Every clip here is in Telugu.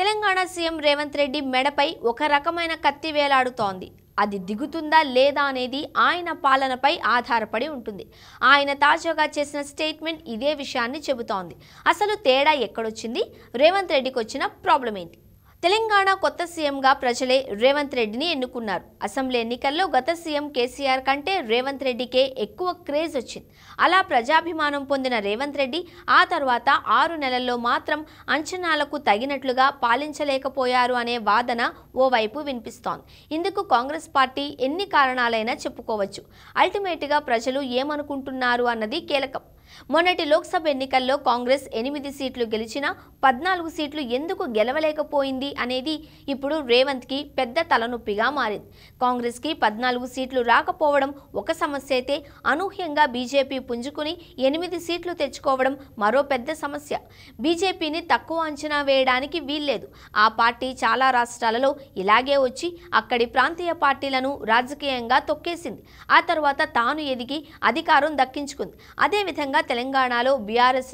తెలంగాణ సీఎం రేవంత్ రెడ్డి మెడపై ఒక రకమైన కత్తి వేలాడుతోంది అది దిగుతుందా లేదా అనేది ఆయన పాలనపై ఆధారపడి ఉంటుంది ఆయన తాజాగా చేసిన స్టేట్మెంట్ ఇదే విషయాన్ని చెబుతోంది అసలు తేడా ఎక్కడొచ్చింది రేవంత్ రెడ్డికి వచ్చిన ప్రాబ్లం ఏంటి తెలంగాణ కొత్త సీఎంగా ప్రజలే రేవంత్ రెడ్డిని ఎన్నుకున్నారు అసెంబ్లీ ఎన్నికల్లో గత సీఎం కేసీఆర్ కంటే రేవంత్ రెడ్డికే ఎక్కువ క్రేజ్ వచ్చింది అలా ప్రజాభిమానం పొందిన రేవంత్ రెడ్డి ఆ తర్వాత ఆరు నెలల్లో మాత్రం అంచనాలకు తగినట్లుగా పాలించలేకపోయారు అనే వాదన ఓవైపు వినిపిస్తోంది ఇందుకు కాంగ్రెస్ పార్టీ ఎన్ని కారణాలైనా చెప్పుకోవచ్చు అల్టిమేట్గా ప్రజలు ఏమనుకుంటున్నారు అన్నది కీలకం మొన్నటి లోక్సభ ఎన్నికల్లో కాంగ్రెస్ ఎనిమిది సీట్లు గెలిచినా పద్నాలుగు సీట్లు ఎందుకు గెలవలేకపోయింది అనేది ఇప్పుడు రేవంత్కి పెద్ద తలనొప్పిగా మారింది కాంగ్రెస్కి పద్నాలుగు సీట్లు రాకపోవడం ఒక సమస్య అయితే అనూహ్యంగా బీజేపీ పుంజుకుని ఎనిమిది సీట్లు తెచ్చుకోవడం మరో పెద్ద సమస్య బీజేపీని తక్కువ అంచనా వేయడానికి వీల్లేదు ఆ పార్టీ చాలా రాష్ట్రాలలో ఇలాగే వచ్చి అక్కడి ప్రాంతీయ పార్టీలను రాజకీయంగా తొక్కేసింది ఆ తర్వాత తాను ఎదిగి అధికారం దక్కించుకుంది అదేవిధంగా ఫలితంగా తెలంగాణలో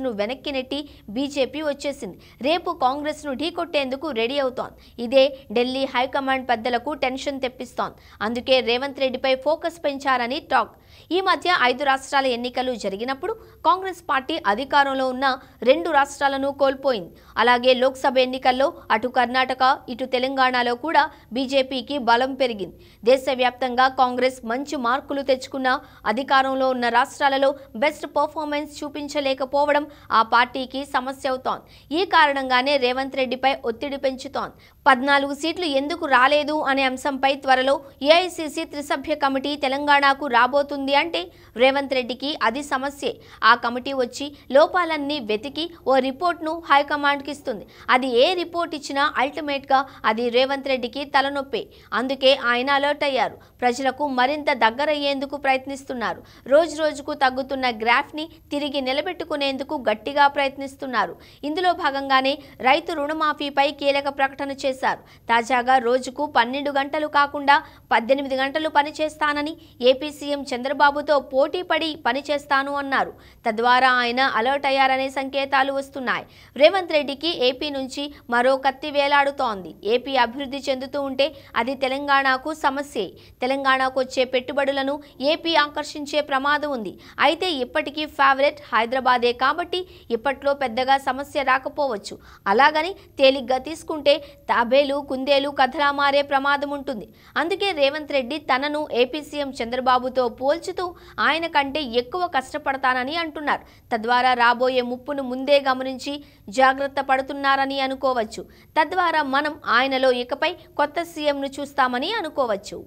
ను వెనక్కి నెట్టి బీజేపీ వచ్చేసింది రేపు కాంగ్రెస్ ను ఢీకొట్టేందుకు రెడీ అవుతోంది ఇదే ఢిల్లీ హైకమాండ్ పెద్దలకు టెన్షన్ తెప్పిస్తోంది అందుకే రేవంత్ రెడ్డిపై ఫోకస్ పెంచారని టాక్ ఈ మధ్య ఐదు రాష్ట్రాల ఎన్నికలు జరిగినప్పుడు కాంగ్రెస్ పార్టీ అధికారంలో ఉన్న రెండు రాష్ట్రాలను కోల్పోయింది అలాగే లోక్సభ ఎన్నికల్లో అటు కర్ణాటక ఇటు తెలంగాణలో కూడా బీజేపీకి బలం పెరిగింది దేశవ్యాప్తంగా కాంగ్రెస్ మంచి మార్కులు తెచ్చుకున్న అధికారంలో ఉన్న రాష్ట్రాలలో బెస్ట్ పర్ఫార్మెన్స్ పర్ఫార్మెన్స్ చూపించలేకపోవడం ఆ పార్టీకి సమస్య అవుతోంది ఈ కారణంగానే రేవంత్ రెడ్డిపై ఒత్తిడి పెంచుతోంది పద్నాలుగు సీట్లు ఎందుకు రాలేదు అనే అంశంపై త్వరలో ఏఐసిసి త్రిసభ్య కమిటీ తెలంగాణకు రాబోతుంది అంటే రేవంత్ రెడ్డికి అది సమస్యే ఆ కమిటీ వచ్చి లోపాలన్నీ వెతికి ఓ రిపోర్ట్ను హైకమాండ్కి ఇస్తుంది అది ఏ రిపోర్ట్ ఇచ్చినా అల్టిమేట్గా అది రేవంత్ రెడ్డికి తలనొప్పి అందుకే ఆయన అలర్ట్ అయ్యారు ప్రజలకు మరింత దగ్గరయ్యేందుకు ప్రయత్నిస్తున్నారు రోజు రోజుకు తగ్గుతున్న గ్రాఫ్ని తిరిగి నిలబెట్టుకునేందుకు గట్టిగా ప్రయత్నిస్తున్నారు ఇందులో భాగంగానే రైతు రుణమాఫీపై కీలక ప్రకటన చేశారు తాజాగా రోజుకు పన్నెండు గంటలు కాకుండా పద్దెనిమిది గంటలు పనిచేస్తానని ఏపీ సీఎం చంద్రబాబుతో పోటీపడి పనిచేస్తాను అన్నారు తద్వారా ఆయన అలర్ట్ అయ్యారనే సంకేతాలు వస్తున్నాయి రేవంత్ రెడ్డికి ఏపీ నుంచి మరో కత్తి వేలాడుతోంది ఏపీ అభివృద్ధి చెందుతూ ఉంటే అది తెలంగాణకు సమస్యే తెలంగాణకు వచ్చే పెట్టుబడులను ఏపీ ఆకర్షించే ప్రమాదం ఉంది అయితే ఇప్పటికీ ఫ్యా ఫేవరెట్ హైదరాబాదే కాబట్టి ఇప్పట్లో పెద్దగా సమస్య రాకపోవచ్చు అలాగని తేలిగ్గా తీసుకుంటే తాబేలు కుందేలు కథలా మారే ప్రమాదం ఉంటుంది అందుకే రేవంత్ రెడ్డి తనను ఏపీ సీఎం చంద్రబాబుతో పోల్చుతూ ఆయన కంటే ఎక్కువ కష్టపడతానని అంటున్నారు తద్వారా రాబోయే ముప్పును ముందే గమనించి జాగ్రత్త పడుతున్నారని అనుకోవచ్చు తద్వారా మనం ఆయనలో ఇకపై కొత్త సీఎంను చూస్తామని అనుకోవచ్చు